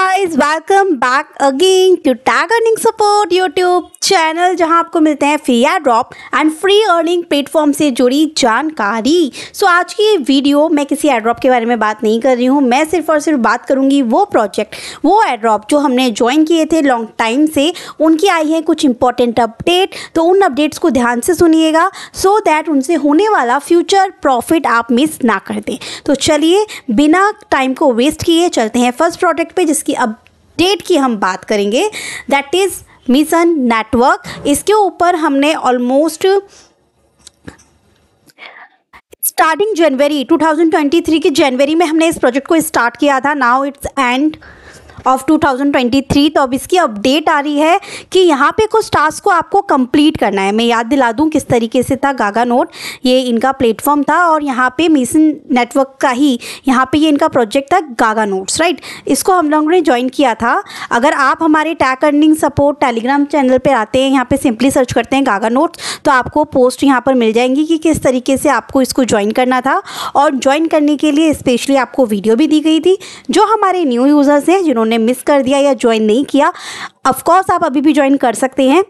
guys welcome back again to tag earning support YouTube channel जहां आपको मिलते हैं फ्री या drop and free earning platform से जुड़ी जानकारी सो so, आज की ये वीडियो मैं किसी एड्रॉप के बारे में बात नहीं कर रही हूं मैं सिर्फ और सिर्फ बात करूंगी वो प्रोजेक्ट वो एड्रॉप जो हमने ज्वाइन किए थे लॉन्ग टाइम से उनकी आई है कुछ इंपॉर्टेंट अपडेट तो उन अपडेट्स को ध्यान से सुनिएगा सो so दैट उनसे होने वाला फ्यूचर प्रॉफिट आप मिस ना कर दें तो चलिए बिना टाइम को वेस्ट किए चलते हैं फर्स्ट प्रोडक्ट पर जिसकी की अपडेट की हम बात करेंगे दैट इज़ मिशन नेटवर्क इसके ऊपर हमने ऑलमोस्ट स्टार्टिंग जनवरी 2023 के जनवरी में हमने इस प्रोजेक्ट को स्टार्ट किया था नाउ इट्स एंड ऑफ 2023 तो अब इसकी अपडेट आ रही है कि यहाँ पे कुछ टास्क को आपको कंप्लीट करना है मैं याद दिला दूँ किस तरीके से था गागा नोट ये इनका प्लेटफॉर्म था और यहाँ पे मिसन नेटवर्क का ही यहाँ पे ये इनका प्रोजेक्ट था गागा नोट्स राइट इसको हम लोगों ने ज्वाइन किया था अगर आप हमारे tech earning support Telegram channel पर आते हैं यहाँ पर सिंपली सर्च करते हैं गागा नोट्स तो आपको पोस्ट यहाँ पर मिल जाएंगी कि किस तरीके से आपको इसको ज्वाइन करना था और ज्वाइन करने के लिए स्पेशली आपको वीडियो भी दी गई थी जो हमारे न्यू यूज़र्स हैं जिन्होंने जिन्होंने मिस कर दिया या ज्वाइन नहीं किया ऑफकोर्स आप अभी भी ज्वाइन कर सकते हैं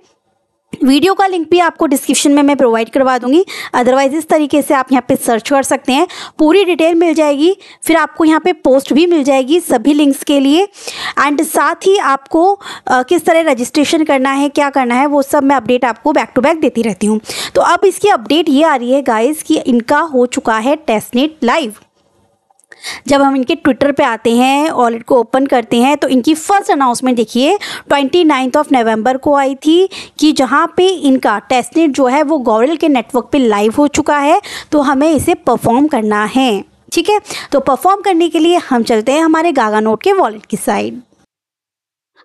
वीडियो का लिंक भी आपको डिस्क्रिप्शन में मैं प्रोवाइड करवा दूंगी अदरवाइज इस तरीके से आप यहाँ पे सर्च कर सकते हैं पूरी डिटेल मिल जाएगी फिर आपको यहाँ पे पोस्ट भी मिल जाएगी सभी लिंक्स के लिए एंड साथ ही आपको आ, किस तरह रजिस्ट्रेशन करना है क्या करना है वो सब मैं अपडेट आपको बैक टू बैक देती रहती हूँ तो अब इसकी अपडेट ये आ रही है गाइज़ कि इनका हो चुका है टेस्ट लाइव जब हम इनके ट्विटर पे आते हैं वॉलेट को ओपन करते हैं तो इनकी फर्स्ट अनाउंसमेंट देखिए ट्वेंटी नाइन्थ ऑफ नवंबर को आई थी कि जहाँ पे इनका टेस्टनेट जो है वो गौरल के नेटवर्क पे लाइव हो चुका है तो हमें इसे परफॉर्म करना है ठीक है तो परफॉर्म करने के लिए हम चलते हैं हमारे गागा नोट के वॉलेट की साइड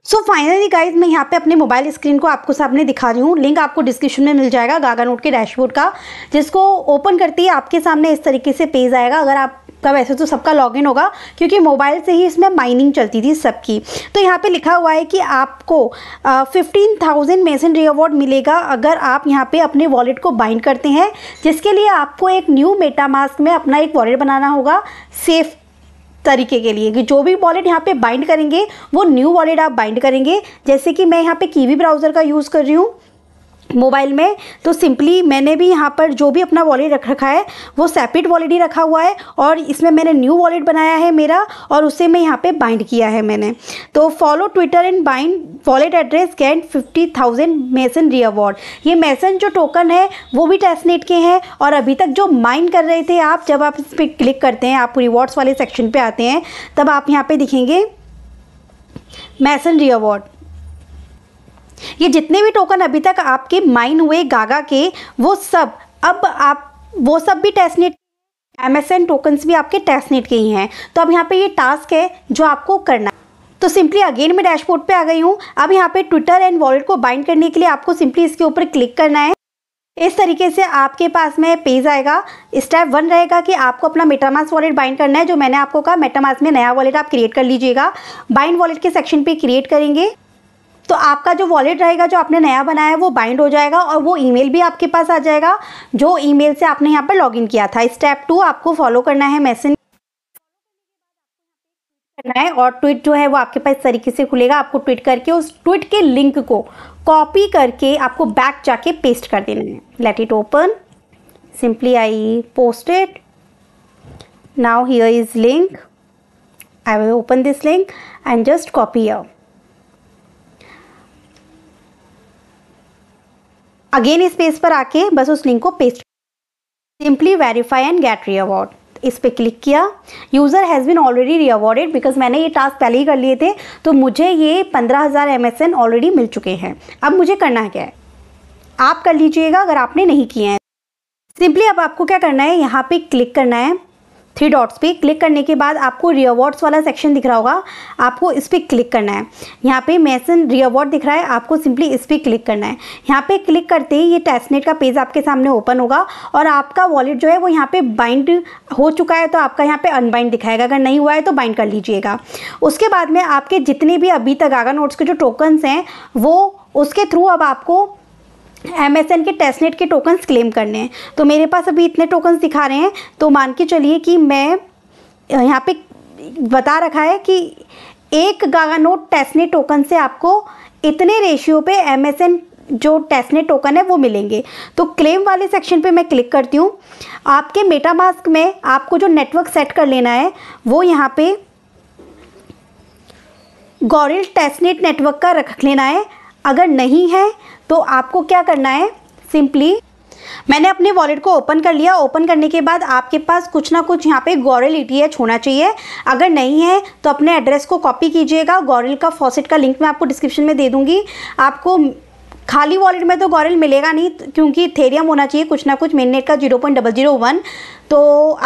सो फाइनली गाइज मैं यहाँ पे अपने मोबाइल स्क्रीन को आपको सामने दिखा रही हूँ लिंक आपको डिस्क्रिप्शन में मिल जाएगा गागा नोट के डैशबोर्ड का जिसको ओपन करते ही आपके सामने इस तरीके से पेज आएगा अगर आप का वैसे तो सबका लॉगिन होगा क्योंकि मोबाइल से ही इसमें माइनिंग चलती थी सबकी तो यहाँ पे लिखा हुआ है कि आपको फिफ्टीन थाउजेंड मेसनरी अवार्ड मिलेगा अगर आप यहाँ पे अपने वॉलेट को बाइंड करते हैं जिसके लिए आपको एक न्यू मेटा मास्क में अपना एक वॉलेट बनाना होगा सेफ तरीके के लिए कि जो भी वॉलेट यहाँ पे बाइंड करेंगे वो न्यू वॉलेट आप बाइंड करेंगे जैसे कि मैं यहाँ पे कीवी ब्राउज़र का यूज़ कर रही हूँ मोबाइल में तो सिंपली मैंने भी यहाँ पर जो भी अपना वॉलेट रख रखा है वो सेपरेट वॉलेट ही रखा हुआ है और इसमें मैंने न्यू वॉलेट बनाया है मेरा और उसे मैं यहाँ पे बाइंड किया है मैंने तो follow Twitter and bind wallet address get fifty thousand Meson reward ये मैसन जो टोकन है वो भी टेस्टनेट के हैं और अभी तक जो माइंड कर रहे थे आप जब आप इस पर क्लिक करते हैं आप रिवॉर्ड्स वाले सेक्शन पर आते हैं तब आप यहाँ पर दिखेंगे मैसन री अवार्ड ये जितने भी टोकन अभी तक आपके माइन हुए गागा के वो सब अब आप वो सब भी टेस्टनेट एम एस टोकन्स भी आपके टेस्टनेट के ही हैं तो अब यहाँ पे ये टास्क है जो आपको करना तो सिंपली अगेन मैं डैशबोर्ड पे आ गई हूँ अब यहाँ पे ट्विटर एंड वॉलेट को बाइंड करने के लिए आपको सिंपली इसके ऊपर क्लिक करना है इस तरीके से आपके पास में पेज आएगा स्टेप वन रहेगा कि आपको अपना मेटामास वॉलेट बाइंड करना है जो मैंने आपको कहा मेटामास में नया वॉलेट आप क्रिएट कर लीजिएगा बाइंड वॉलेट के सेक्शन पे क्रिएट करेंगे तो आपका जो वॉलेट रहेगा जो आपने नया बनाया है वो बाइंड हो जाएगा और वो ईमेल भी आपके पास आ जाएगा जो ईमेल से आपने यहाँ पर लॉगिन किया था स्टेप टू आपको फॉलो करना है मैसेज करना है और ट्वीट जो है वो आपके पास तरीके से खुलेगा आपको ट्वीट करके उस ट्वीट के लिंक को कॉपी करके आपको बैक जाके पेस्ट कर देना है let it open simply I post it now here is link I will open this link and just copy out again इस पेज पर आके बस उस लिंक को paste simply verify and get reward इस पर क्लिक किया user has been already rewarded because मैंने ये टास्क पहले ही कर लिए थे तो मुझे ये पंद्रह हज़ार एम एस एन ऑलरेडी मिल चुके हैं अब मुझे करना क्या है आप कर लीजिएगा अगर आपने नहीं किए हैं सिंपली अब आपको क्या करना है यहाँ पे क्लिक करना है थ्री डॉट्स पे क्लिक करने के बाद आपको रियवॉर्ड्स वाला सेक्शन दिख रहा होगा आपको इस पर क्लिक करना है यहाँ पे मैसन रियवॉर्ड दिख रहा है आपको सिंपली इस पर क्लिक करना है यहाँ पे क्लिक करते ही ये टेस्टनेट का पेज आपके सामने ओपन होगा और आपका वॉलेट जो है वो यहाँ पे बाइंड हो चुका है तो आपका यहाँ पे अनबाइंड दिखाएगा अगर नहीं हुआ है तो बाइंड कर लीजिएगा उसके बाद में आपके जितने भी अभी तक आगा नोट्स के जो टोकन्स हैं वो उसके थ्रू अब आपको एमएसएन के टेस्टनेट के टोकन्स क्लेम करने हैं तो मेरे पास अभी इतने टोकन्स दिखा रहे हैं तो मान के चलिए कि मैं यहाँ पे बता रखा है कि एक नोट टेस्टनेट टोकन से आपको इतने रेशियो पे एमएसएन जो टेस्टनेट टोकन है वो मिलेंगे तो क्लेम वाले सेक्शन पे मैं क्लिक करती हूँ आपके मेटामास्क में आपको जो नेटवर्क सेट कर लेना है वो यहाँ पे गौरिल टेस्टनेट नेटवर्क का रख लेना है अगर नहीं है तो आपको क्या करना है सिंपली मैंने अपने वॉलेट को ओपन कर लिया ओपन करने के बाद आपके पास कुछ ना कुछ यहाँ पे गौरल ई e होना चाहिए अगर नहीं है तो अपने एड्रेस को कॉपी कीजिएगा गौरल का फॉसेट का लिंक मैं आपको डिस्क्रिप्शन में दे दूँगी आपको खाली वॉलेट में तो गॉरल मिलेगा नहीं तो क्योंकि थेरियम होना चाहिए कुछ ना कुछ मेननेट का zero point double zero one तो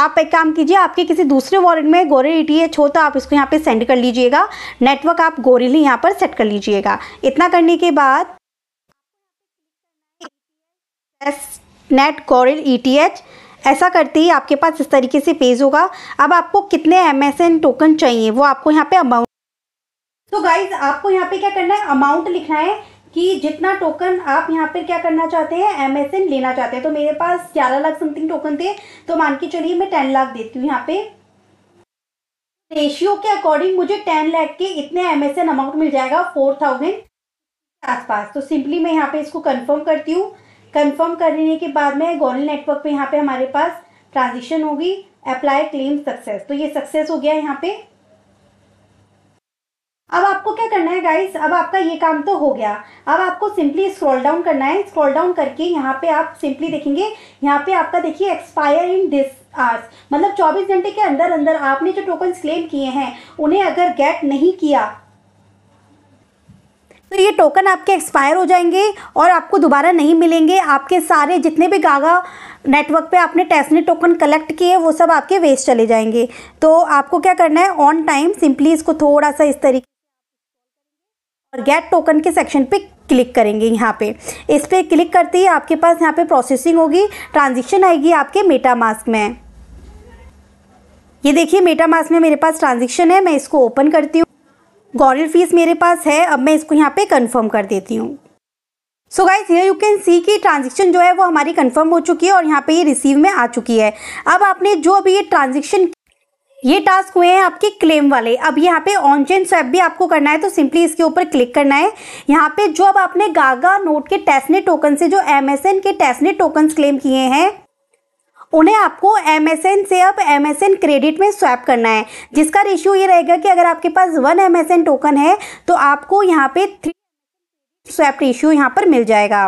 आप एक काम कीजिए आपके किसी दूसरे वॉलेट में गोरिल ई टी हो तो आप इसको यहाँ पे सेंड कर लीजिएगा नेटवर्क आप गोरिल ही यहाँ पर सेट कर लीजिएगा इतना करने के बाद net Goerli E T H ऐसा करते ही आपके पास इस तरीके से पेज होगा अब आपको कितने एम एस एन टोकन चाहिए वो आपको यहाँ पे अमाउंट तो गाइज आपको यहाँ पे क्या करना है अमाउंट लिखना है कि जितना टोकन आप यहाँ पर क्या करना चाहते हैं एमएसएन लेना चाहते हैं तो मेरे पास ग्यारह लाख समथिंग टोकन थे तो मान के चलिए मैं टेन लाख देती हूँ यहाँ पे रेशियो के अकॉर्डिंग मुझे टेन लाख के इतने एमएसएन अमाउंट मिल जाएगा फोर थाउजेंड आस आसपास तो सिंपली मैं यहाँ पे इसको कंफर्म करती हूँ कंफर्म करने के बाद में गोरल नेटवर्क पे यहाँ पे हमारे पास ट्रांजेक्शन होगी अप्लाई क्लेम सक्सेस तो ये सक्सेस हो गया यहाँ पे अब आपको क्या करना है गाइस अब आपका ये काम तो हो गया अब आपको सिंपली स्क्रॉल डाउन करना है स्क्रॉल डाउन करके यहाँ पे आप सिंपली देखेंगे यहाँ पे आपका देखिए एक्सपायर इन दिस आर्स मतलब 24 घंटे के अंदर अंदर आपने जो टोकन क्लेम किए हैं उन्हें अगर गेट नहीं किया तो ये टोकन आपके एक्सपायर हो जाएंगे और आपको दोबारा नहीं मिलेंगे आपके सारे जितने भी गागा नेटवर्क पे आपने टेस्टनेट टोकन कलेक्ट किए वो सब आपके वेस्ट चले जाएंगे तो आपको क्या करना है ऑन टाइम सिंपली इसको थोड़ा सा इस तरीके और गेट टोकन के सेक्शन पे क्लिक करेंगे यहाँ पे इस पर क्लिक करते ही आपके पास यहाँ पे प्रोसेसिंग होगी ट्रांजेक्शन आएगी आपके मेटा मास्क में ये देखिए मेटा मास्क में मेरे पास ट्रांजेक्शन है मैं इसको ओपन करती हूँ गॉरल फीस मेरे पास है अब मैं इसको यहाँ पे कंफर्म कर देती हूँ so guys here you can see कि ट्रांजेक्शन जो है वो हमारी कंफर्म हो चुकी है और यहाँ पे ये रिसीव में आ चुकी है अब आपने जो अभी ये ट्रांजेक्शन ये टास्क हुए हैं आपके क्लेम वाले अब यहाँ पे ऑन चेन स्वैप भी आपको करना है तो सिंपली इसके ऊपर क्लिक करना है यहाँ पे जो अब आपने गागा नोट के टेस्टनेट टोकन से जो एमएसएन के टेस्टनेट टोकन क्लेम किए हैं उन्हें आपको एम एस एन से अब एम एस एन क्रेडिट में स्वैप करना है जिसका रेशियो ये रहेगा कि अगर आपके पास one M S N token है तो आपको यहाँ पे थ्री स्वैप रेशियो यहाँ पर मिल जाएगा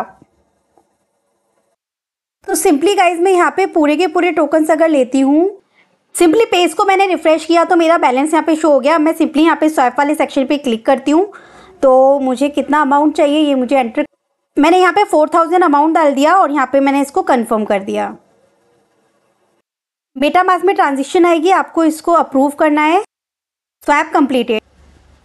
तो सिंपली गाइज मैं यहाँ पे पूरे के पूरे टोकन्स अगर लेती हूँ सिंपली पेज को मैंने रिफ्रेश किया तो मेरा बैलेंस यहाँ पे शो हो गया मैं सिंपली यहाँ पे स्वाइप वाले सेक्शन पे क्लिक करती हूँ तो मुझे कितना अमाउंट चाहिए ये मुझे एंटर मैंने यहाँ पे फोर थाउजेंड अमाउंट डाल दिया और यहाँ पे मैंने इसको कन्फर्म कर दिया बेटा मास में ट्रांजेक्शन आएगी आपको इसको अप्रूव करना है स्वैप कम्प्लीटेड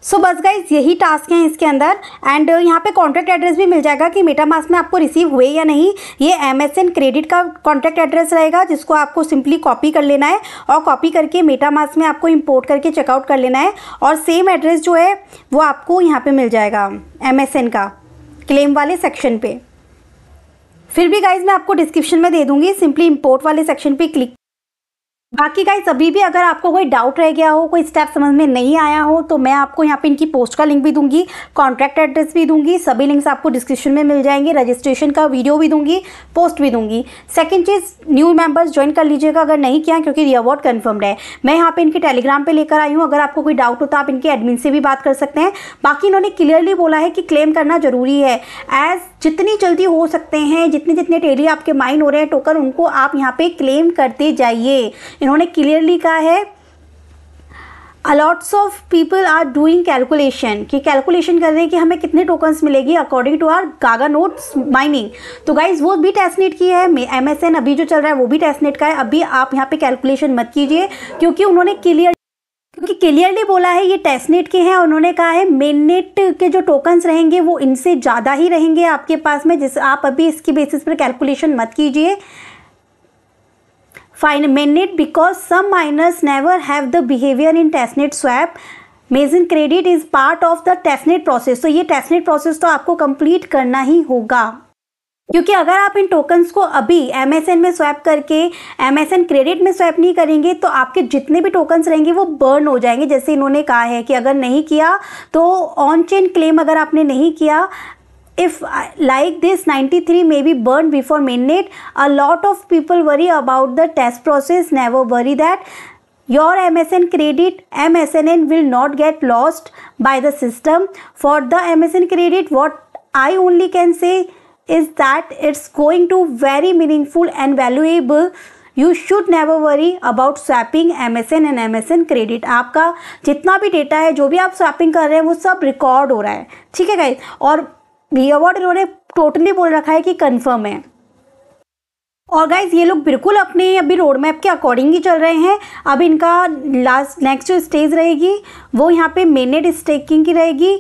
सो so बस गाइज यही टास्क हैं इसके अंदर एंड uh, यहाँ पे कॉन्टैक्ट एड्रेस भी मिल जाएगा कि मेटा मास में आपको रिसीव हुए या नहीं ये एम एस एन क्रेडिट का कॉन्टैक्ट एड्रेस रहेगा जिसको आपको सिंपली कॉपी कर लेना है और कॉपी करके मेटा मास में आपको इंपोर्ट करके चेकआउट कर लेना है और सेम एड्रेस जो है वो आपको यहाँ पर मिल जाएगा एम एस एन का क्लेम वाले सेक्शन पर फिर भी गाइज मैं आपको डिस्क्रिप्शन में दे दूँगी सिंपली इम्पोर्ट वाले सेक्शन पर क्लिक बाकी गाइज अभी भी अगर आपको कोई डाउट रह गया हो कोई स्टेप समझ में नहीं आया हो तो मैं आपको यहाँ पे इनकी पोस्ट का लिंक भी दूंगी कॉन्ट्रैक्ट एड्रेस भी दूंगी सभी लिंक्स आपको डिस्क्रिप्शन में मिल जाएंगे रजिस्ट्रेशन का वीडियो भी दूंगी पोस्ट भी दूंगी सेकंड चीज़ न्यू मेंबर्स ज्वाइन कर लीजिएगा अगर नहीं किया क्योंकि ये अवार्ड कन्फर्म्ड है मैं यहाँ पर इनके टेलीग्राम पर लेकर आई हूँ अगर आपको कोई डाउट हो तो आप इनके एडमिन से भी बात कर सकते हैं बाकी इन्होंने क्लियरली बोला है कि क्लेम करना जरूरी है एज़ जितनी जल्दी हो सकते हैं जितने जितने टेली आपके माइंड हो रहे हैं टोकन उनको आप यहाँ पे क्लेम करते जाइए इन्होंने क्लियरली कहा है a lots of people are doing calculation कि कैलकुलेशन कर रहे हैं कि हमें कितने टोकन्स मिलेगी according to our Gaga Nodes mining तो गाइज वो भी टेस्टनेट की है एम एस एन अभी जो चल रहा है वो भी टेस्टनेट का है अभी आप यहाँ पे कैलकुलेशन मत कीजिए क्योंकि उन्होंने क्लियर क्योंकि क्लियरली बोला है ये टेस्टनेट के हैं और उन्होंने कहा है मेननेट के जो टोकन्स रहेंगे वो इनसे ज़्यादा ही रहेंगे आपके पास में जिस आप अभी इसकी बेसिस पर कैलकुलेशन मत कीजिए fine mainnet because some miners never have the behaviour in testnet swap Meson credit is part of the testnet process तो ये टेस्टनेट प्रोसेस तो आपको कंप्लीट करना ही होगा क्योंकि अगर आप इन टोकन्स को अभी एम में स्वैप करके एम एस क्रेडिट में स्वैप नहीं करेंगे तो आपके जितने भी टोकन्स रहेंगे वो बर्न हो जाएंगे जैसे इन्होंने कहा है कि अगर नहीं किया तो ऑन चेन क्लेम अगर आपने नहीं किया if like this 93 three may be burn before mainnet a lot of people worry about the test process never worry that your M S N credit M S N N will not get lost by the system for the M S N credit what I only can say is that it's going to very meaningful and valuable you should never worry about swapping M S N and M S N credit आपका जितना भी data है जो भी आप swapping कर रहे हैं वो सब रिकॉर्ड हो रहा है ठीक है गाइज और वी अवार्ड इन्होंने टोटली बोल रखा है कि कन्फर्म है और गाइज ये लोग बिल्कुल अपने अभी रोड मैप के अकॉर्डिंग ही चल रहे हैं अब इनका लास्ट नेक्स्ट जो स्टेज रहेगी वो यहाँ पे मेनेट स्टेकिंग की रहेगी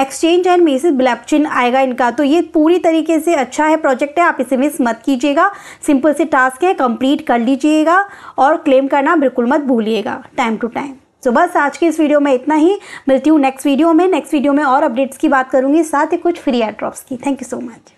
एक्सचेंज एंड मेसिस ब्लॉकचेन आएगा इनका तो ये पूरी तरीके से अच्छा है प्रोजेक्ट है आप इसे मिस मत कीजिएगा सिंपल से टास्क है कंप्लीट कर लीजिएगा और क्लेम करना बिल्कुल मत भूलिएगा टाइम टू टाइम तो बस आज के इस वीडियो में इतना ही मिलती हूँ नेक्स्ट वीडियो में नेक्स्ट वीडियो में और अपडेट्स की बात करूँगी साथ ही कुछ फ्री एयर ड्रॉप्स की थैंक यू सो मच